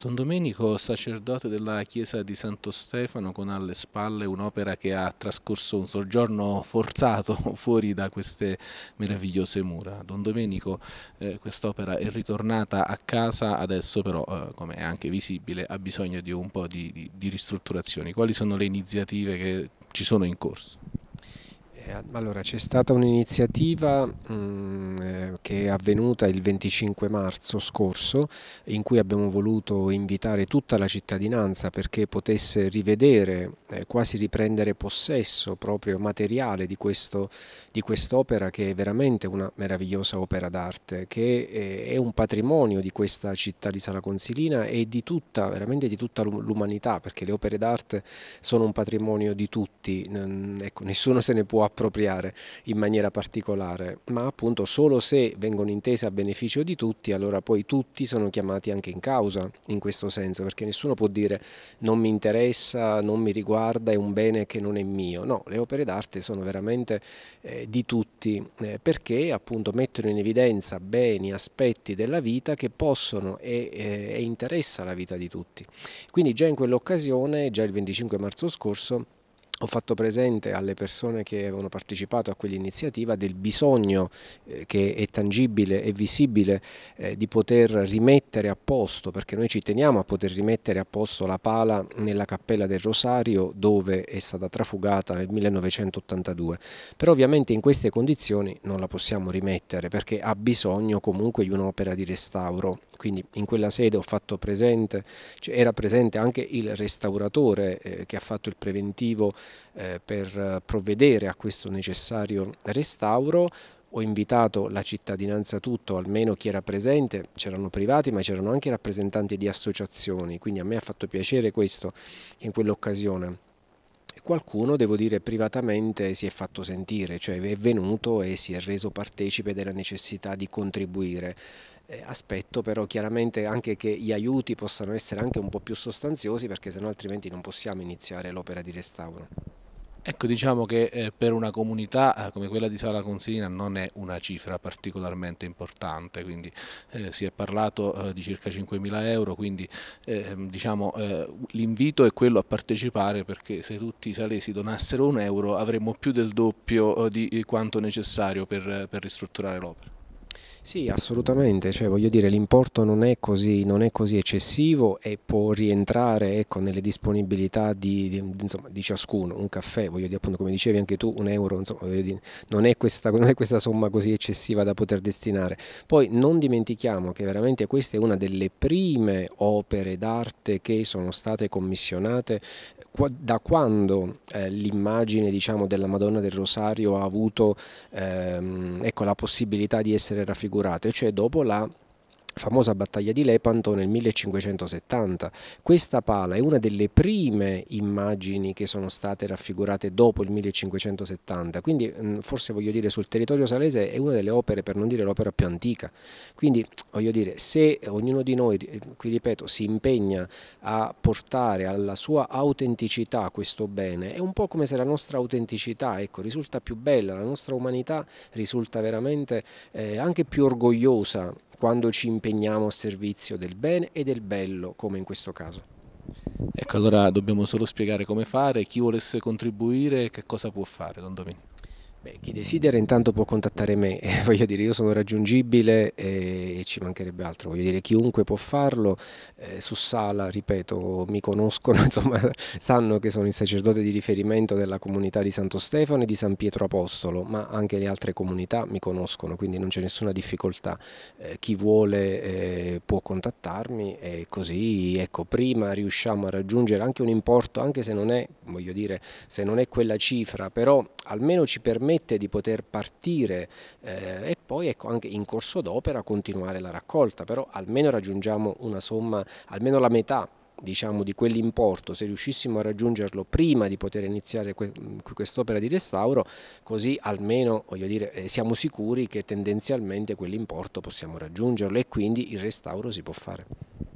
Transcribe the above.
Don esatto, Domenico, sacerdote della chiesa di Santo Stefano, con alle spalle un'opera che ha trascorso un soggiorno forzato fuori da queste meravigliose mura. Don Domenico, eh, quest'opera è ritornata a casa, adesso però, eh, come è anche visibile, ha bisogno di un po' di, di, di ristrutturazioni. Quali sono le iniziative che ci sono in corso? Eh, allora, c'è stata un'iniziativa mm, eh, che è avvenuta il 25 marzo scorso in cui abbiamo voluto invitare tutta la cittadinanza perché potesse rivedere, eh, quasi riprendere possesso proprio materiale di quest'opera che è veramente una meravigliosa opera d'arte, che eh, è, un patrimonio di questa città di Sala Consilina e di tutta, veramente di tutta l'umanità perché le opere d'arte sono un patrimonio di tutti, ecco, nessuno se ne può approfittare appropriare in maniera particolare, ma appunto solo se vengono intese a beneficio di tutti, allora poi tutti sono chiamati anche in causa in questo senso, perché nessuno può dire non mi interessa, non mi riguarda, è un bene che non è mio. No, le opere d'arte sono veramente eh, di tutti, eh, perché appunto mettono in evidenza beni, aspetti della vita che possono e, e, eh, e interessa la vita di tutti. Quindi già in quell'occasione, già il 25 marzo scorso, ho fatto presente alle persone che avevano partecipato a quell'iniziativa del bisogno eh, che è tangibile e visibile eh, di poter rimettere a posto, perché noi ci teniamo a poter rimettere a posto la pala nella cappella del Rosario dove è stata trafugata nel 1982, però ovviamente in queste condizioni non la possiamo rimettere perché ha bisogno comunque di un'opera di restauro, quindi in quella sede ho fatto presente, cioè era presente anche il restauratore eh, che ha fatto il preventivo eh, per provvedere a questo necessario restauro ho invitato la cittadinanza tutto, almeno chi era presente, c'erano privati ma c'erano anche rappresentanti di associazioni, quindi a me ha fatto piacere questo in quell'occasione. Qualcuno, devo dire, privatamente si è fatto sentire, cioè è venuto e si è reso partecipe della necessità di contribuire. Eh, aspetto però chiaramente anche che gli aiuti possano essere anche un po' più sostanziosi perché sennò altrimenti non possiamo iniziare l'opera di restauro. Ecco diciamo che eh, per una comunità eh, come quella di Sala Consilina non è una cifra particolarmente importante, quindi eh, si è parlato eh, di circa 5.000 euro, quindi eh, diciamo, l'invito è quello a partecipare perché se tutti i salesi donassero un euro avremmo più del doppio di quanto necessario per, per ristrutturare l'opera. Sì, assolutamente, cioè, voglio dire l'importo non, non, è così eccessivo e può rientrare ecco, nelle disponibilità di, di, insomma, di, ciascuno, un caffè, voglio dire appunto come dicevi anche tu, un euro, insomma, dire, non, è questa, non, è questa, somma così eccessiva da poter destinare. Poi non dimentichiamo che veramente questa è una delle prime opere d'arte che sono state commissionate da quando eh, l'immagine diciamo, della Madonna del Rosario ha avuto ehm, ecco, la possibilità di essere raffigurata, cioè dopo la famosa battaglia di Lepanto nel 1570. Questa pala è una delle prime immagini che sono state raffigurate dopo il 1570, quindi mm, forse voglio dire sul territorio salese è una delle opere, per non dire l'opera più antica. Quindi voglio dire, se ognuno di noi, eh, qui ripeto, si impegna a portare alla sua autenticità questo bene, è un po' come se la nostra autenticità ecco, risulta più bella, la nostra umanità risulta veramente eh, anche più orgogliosa quando ci impegniamo impegniamo a servizio del bene e del bello, come in questo caso. Ecco, allora dobbiamo solo spiegare come fare, chi volesse contribuire, che cosa può fare, Don Domenico. Beh, chi desidera intanto può contattare me, eh, voglio dire io sono raggiungibile e, eh, e ci mancherebbe altro, voglio dire chiunque può farlo, eh, su Sala, ripeto, mi conoscono, insomma sanno che sono il sacerdote di riferimento della comunità di Santo Stefano e di San Pietro Apostolo, ma anche le altre comunità mi conoscono, quindi non c'è nessuna difficoltà, eh, chi vuole eh, può contattarmi e così ecco, prima riusciamo a raggiungere anche un importo, anche se non è voglio dire, se non è quella cifra, però almeno ci permette di poter partire eh, e poi ecco, anche in corso d'opera continuare la raccolta, però almeno raggiungiamo una somma, almeno la metà diciamo, di quell'importo, se riuscissimo a raggiungerlo prima di poter iniziare que quest'opera di restauro, così almeno dire, eh, siamo sicuri che tendenzialmente quell'importo possiamo raggiungerlo e quindi il restauro si può fare.